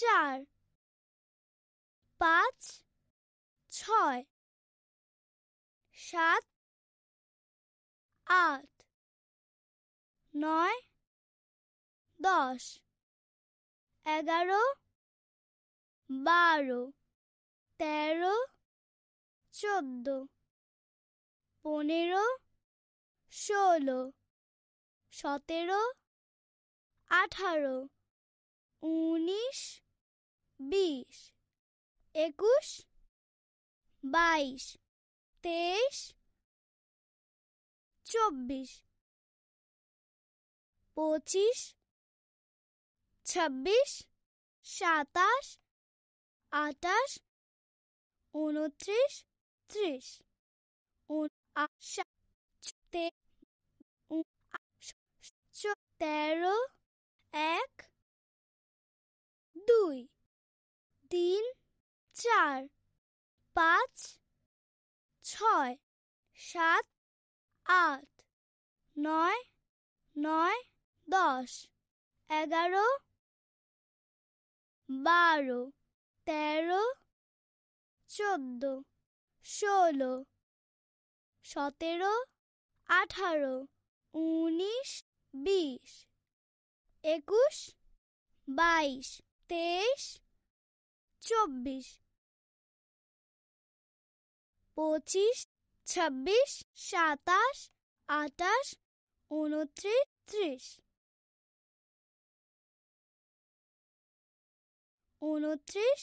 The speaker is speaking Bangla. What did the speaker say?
চার পাঁচ ছয় সাত আট নয় দশ এগারো বারো তেরো চোদ্দ পনেরো ষোলো সতেরো আঠারো উনিশ বিশ একুশ বাইশ তেইশ চব্বিশ পঁচিশ ছাব্বিশ সাতাশ আটাশ উনত্রিশ ত্রিশ তেরো চার পাঁচ ছয় সাত আট নয় নয় দশ এগারো বারো তেরো চোদ্দ ষোলো সতেরো আঠারো উনিশ বিশ একুশ বাইশ তেইশ চব্বিশ পঁচিশ ছাব্বিশ সাতাশ আটাশ উনত্রিশ ত্রিশ উনত্রিশ